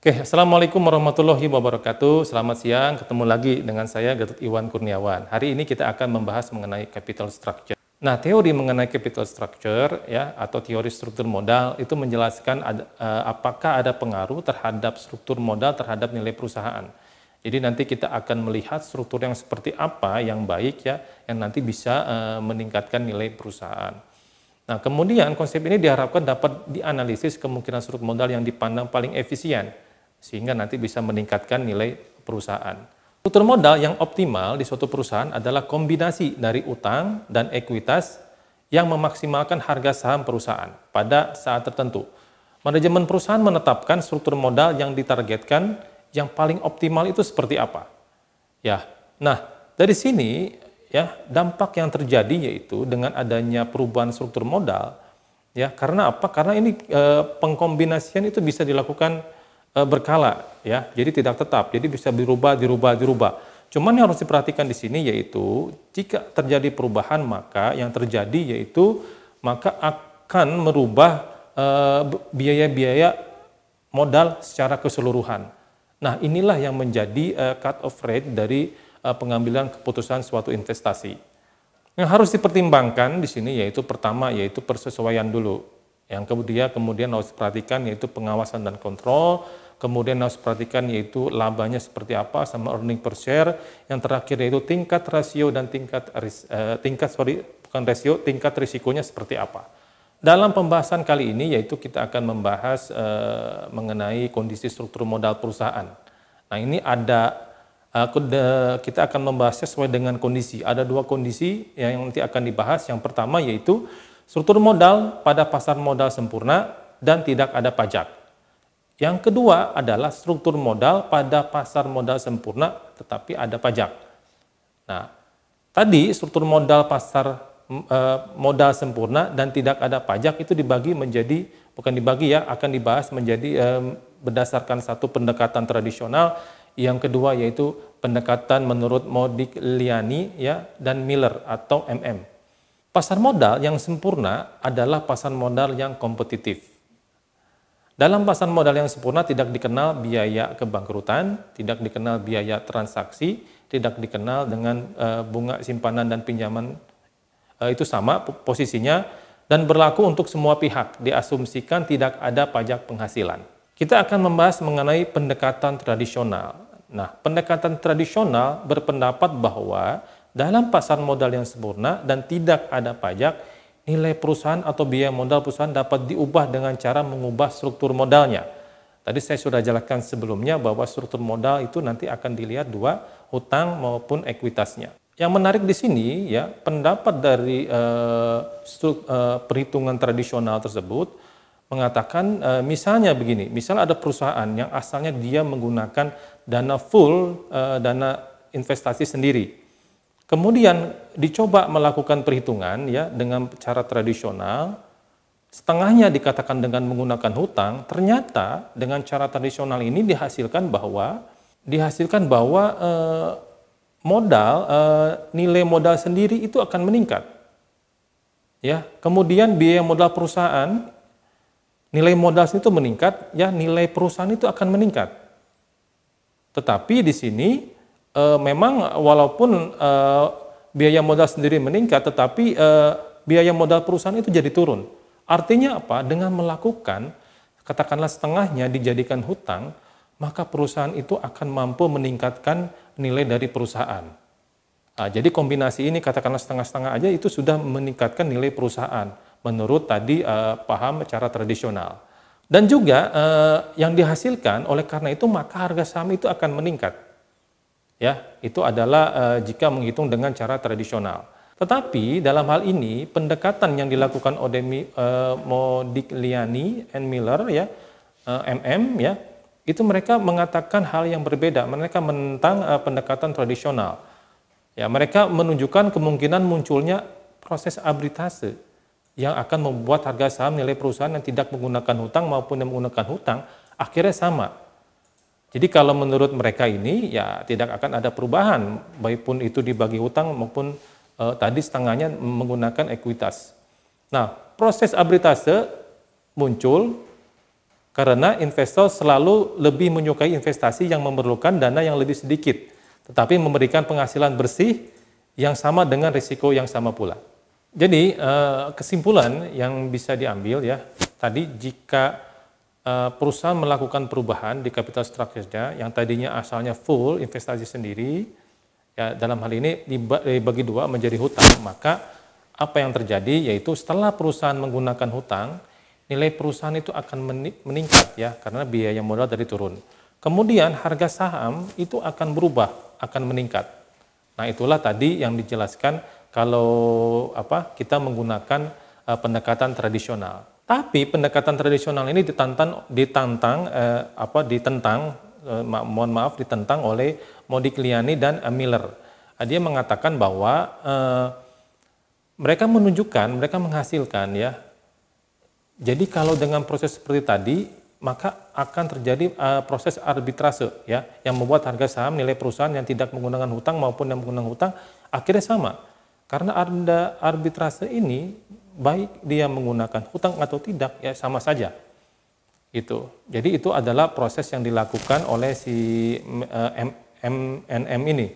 Oke, Assalamualaikum warahmatullahi wabarakatuh. Selamat siang, ketemu lagi dengan saya Gatot Iwan Kurniawan. Hari ini kita akan membahas mengenai capital structure. Nah, teori mengenai capital structure ya atau teori struktur modal itu menjelaskan eh, apakah ada pengaruh terhadap struktur modal terhadap nilai perusahaan. Jadi nanti kita akan melihat struktur yang seperti apa yang baik ya yang nanti bisa uh, meningkatkan nilai perusahaan. Nah, kemudian konsep ini diharapkan dapat dianalisis kemungkinan struktur modal yang dipandang paling efisien sehingga nanti bisa meningkatkan nilai perusahaan. struktur modal yang optimal di suatu perusahaan adalah kombinasi dari utang dan ekuitas yang memaksimalkan harga saham perusahaan pada saat tertentu. Manajemen perusahaan menetapkan struktur modal yang ditargetkan yang paling optimal itu seperti apa. Ya. Nah, dari sini ya dampak yang terjadi yaitu dengan adanya perubahan struktur modal ya karena apa? Karena ini e, pengkombinasian itu bisa dilakukan Eh, berkala ya. Jadi tidak tetap. Jadi bisa dirubah, dirubah, dirubah. Cuman yang harus diperhatikan di sini yaitu jika terjadi perubahan maka yang terjadi yaitu maka akan merubah eh, biaya-biaya uh, modal secara keseluruhan. Nah, inilah yang menjadi uh, cut off rate dari uh, pengambilan keputusan suatu investasi. Yang harus dipertimbangkan di sini yaitu pertama yaitu persesuaian dulu yang kemudian kemudian harus perhatikan yaitu pengawasan dan kontrol, kemudian harus perhatikan yaitu labanya seperti apa sama earning per share, yang terakhir yaitu tingkat rasio dan tingkat eh, tingkat sorry bukan rasio, tingkat risikonya seperti apa. Dalam pembahasan kali ini yaitu kita akan membahas eh, mengenai kondisi struktur modal perusahaan. Nah, ini ada eh, kita akan membahasnya sesuai dengan kondisi. Ada dua kondisi yang nanti akan dibahas. Yang pertama yaitu Struktur modal pada pasar modal sempurna dan tidak ada pajak. Yang kedua adalah struktur modal pada pasar modal sempurna tetapi ada pajak. Nah, tadi struktur modal pasar eh, modal sempurna dan tidak ada pajak itu dibagi menjadi bukan dibagi ya, akan dibahas menjadi eh, berdasarkan satu pendekatan tradisional, yang kedua yaitu pendekatan menurut Modigliani ya dan Miller atau MM. Pasar modal yang sempurna adalah pasar modal yang kompetitif. Dalam pasar modal yang sempurna tidak dikenal biaya kebangkrutan, tidak dikenal biaya transaksi, tidak dikenal dengan eh, bunga simpanan dan pinjaman eh, itu sama posisinya dan berlaku untuk semua pihak. Diasumsikan tidak ada pajak penghasilan. Kita akan membahas mengenai pendekatan tradisional. Nah, pendekatan tradisional berpendapat bahwa dalam pasar modal yang sempurna dan tidak ada pajak, nilai perusahaan atau biaya modal perusahaan dapat diubah dengan cara mengubah struktur modalnya. Tadi saya sudah jelaskan sebelumnya bahwa struktur modal itu nanti akan dilihat dua hutang maupun ekuitasnya. Yang menarik di sini ya pendapat dari uh, struk, uh, perhitungan tradisional tersebut mengatakan uh, misalnya begini, misal ada perusahaan yang asalnya dia menggunakan dana full uh, dana investasi sendiri Kemudian dicoba melakukan perhitungan ya dengan cara tradisional, setengahnya dikatakan dengan menggunakan hutang, ternyata dengan cara tradisional ini dihasilkan bahwa dihasilkan bahwa eh, modal eh, nilai modal sendiri itu akan meningkat. Ya, kemudian biaya modal perusahaan nilai modal itu meningkat, ya nilai perusahaan itu akan meningkat. Tetapi di sini e, memang eh, walaupun e, biaya modal sendiri meningkat, tetapi e, biaya modal perusahaan itu jadi turun. Artinya apa? Dengan melakukan katakanlah setengahnya dijadikan hutang, maka perusahaan itu akan mampu meningkatkan nilai dari perusahaan. Nah, jadi kombinasi ini katakanlah setengah-setengah aja itu sudah meningkatkan nilai perusahaan menurut tadi eh, paham cara tradisional. Dan juga eh, yang dihasilkan oleh karena itu maka harga saham itu akan meningkat ya itu adalah uh, jika menghitung dengan cara tradisional. Tetapi dalam hal ini pendekatan yang dilakukan oleh uh, Modigliani and Miller ya uh, MM ya itu mereka mengatakan hal yang berbeda. Mereka menentang uh, pendekatan tradisional. Ya, mereka menunjukkan kemungkinan munculnya proses abritase yang akan membuat harga saham nilai perusahaan yang tidak menggunakan hutang maupun yang menggunakan hutang akhirnya sama jadi kalau menurut mereka ini ya tidak akan ada perubahan, baik itu dibagi hutang maupun eh, tadi setengahnya menggunakan ekuitas. Nah, proses arbitrase muncul karena investor selalu lebih menyukai investasi yang memerlukan dana yang lebih sedikit, tetapi memberikan penghasilan bersih yang sama dengan risiko yang sama pula. Jadi eh, kesimpulan yang bisa diambil ya tadi jika Eh, perusahaan melakukan perubahan di capital structure-nya yang tadinya asalnya full investasi sendiri ya dalam hal ini dibagi dua menjadi hutang maka apa yang terjadi yaitu setelah perusahaan menggunakan hutang nilai perusahaan itu akan meningkat ya karena biaya modal dari turun kemudian harga saham itu akan berubah akan meningkat nah itulah tadi yang dijelaskan kalau apa kita menggunakan uh, pendekatan tradisional tapi pendekatan tradisional ini ditantang ditantang eh, apa ditentang eh, mohon maaf ditentang oleh Modigliani dan eh, Miller. Eh, dia mengatakan bahwa eh, mereka menunjukkan, mereka menghasilkan ya. Jadi kalau dengan proses seperti tadi, maka akan terjadi uh, proses arbitrase ya yang membuat harga saham nilai perusahaan yang tidak menggunakan hutang maupun yang menggunakan hutang akhirnya sama. Karena ada arbitrase ini baik dia menggunakan hutang atau tidak ya sama saja itu jadi itu adalah proses yang dilakukan oleh si MNM eh, ini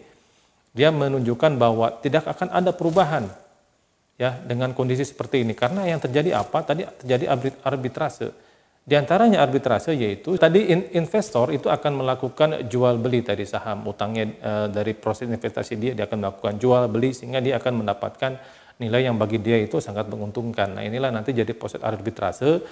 dia menunjukkan bahwa tidak akan ada perubahan ya dengan kondisi seperti ini karena yang terjadi apa tadi terjadi arbitrase di antaranya arbitrase yaitu tadi investor itu akan melakukan jual beli tadi saham utangnya eh, dari proses investasi dia dia akan melakukan jual beli sehingga dia akan mendapatkan nilai yang bagi dia itu sangat menguntungkan. Nah inilah nanti jadi proses arbitrase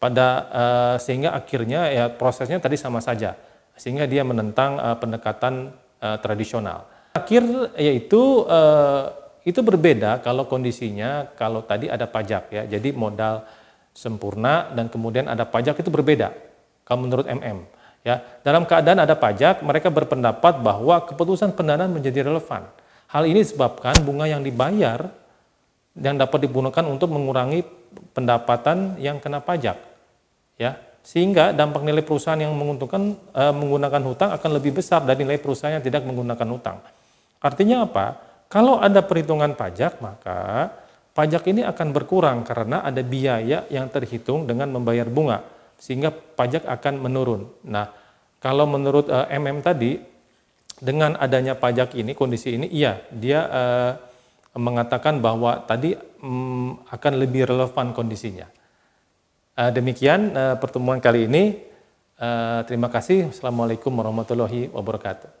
pada uh, sehingga akhirnya ya prosesnya tadi sama saja sehingga dia menentang uh, pendekatan uh, tradisional. Akhir yaitu uh, itu berbeda kalau kondisinya kalau tadi ada pajak ya jadi modal sempurna dan kemudian ada pajak itu berbeda kalau menurut MM. Ya, dalam keadaan ada pajak, mereka berpendapat bahwa keputusan pendanaan menjadi relevan. Hal ini disebabkan bunga yang dibayar yang dapat digunakan untuk mengurangi pendapatan yang kena pajak. Ya, sehingga dampak nilai perusahaan yang menguntungkan e, menggunakan hutang akan lebih besar dari nilai perusahaan yang tidak menggunakan hutang. Artinya apa? Kalau ada perhitungan pajak, maka pajak ini akan berkurang karena ada biaya yang terhitung dengan membayar bunga, sehingga pajak akan menurun. Nah, kalau menurut e, MM tadi, dengan adanya pajak ini, kondisi ini, iya, dia e, mengatakan bahwa tadi hmm, akan lebih relevan kondisinya. Uh, demikian uh, pertemuan kali ini. Uh, terima kasih. Assalamualaikum warahmatullahi wabarakatuh.